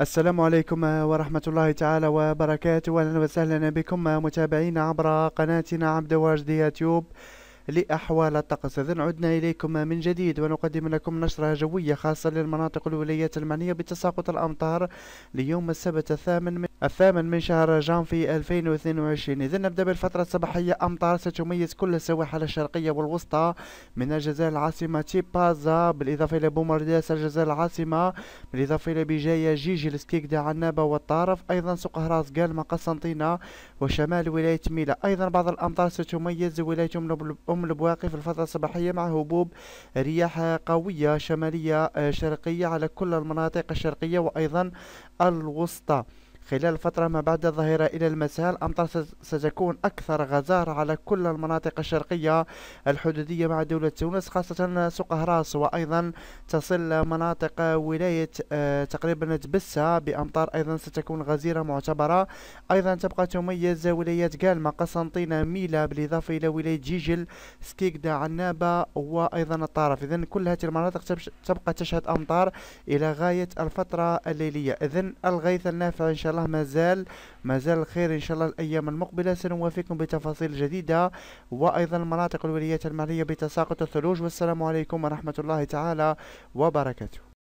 السلام عليكم ورحمة الله تعالى وبركاته أهلا وسهلا بكم متابعين عبر قناتنا عبد واجد يوتيوب لأحوال الطقس إذن عدنا إليكم من جديد ونقدم لكم نشرة جوية خاصة للمناطق الولايات المعنية بتساقط الأمطار ليوم السبت الثامن من الثامن من شهر جانفي 2022 إذا نبدأ بالفترة الصباحية أمطار ستميز كل السواحل الشرقية والوسطى من الجزائر العاصمة تيبازا بالإضافة إلى بومرداس الجزائر العاصمة بالإضافة إلى بجاية جيجي السكيكدا عنابة والطارف أيضا سوق هراس قالما قسنطينة وشمال ولاية ميلا أيضا بعض الأمطار ستميز ولاية أم البواقي في الفترة الصباحية مع هبوب رياح قوية شمالية آه، شرقية على كل المناطق الشرقية وأيضا الوسطى خلال الفترة ما بعد الظهيرة إلى المساء الأمطار ستكون أكثر غزارة على كل المناطق الشرقية الحدودية مع دولة تونس خاصة سوق هراس وأيضا تصل مناطق ولاية آه، تقريبا تبسة بأمطار أيضا ستكون غزيرة معتبرة أيضا تبقى تميز ولايات قالمة قسنطينة ميلا بالإضافة إلى ولاية جيجل سكيكدا عنابة وأيضا الطرف إذن كل هذه المناطق تبقى تشهد أمطار إلى غاية الفترة الليلية إذن الغيث النافع إن شاء الله الله مازال مازال الخير إن شاء الله الأيام المقبلة سنوافيكم بتفاصيل جديدة وأيضا المناطق الولايات المالية بتساقط الثلوج والسلام عليكم ورحمة الله تعالى وبركاته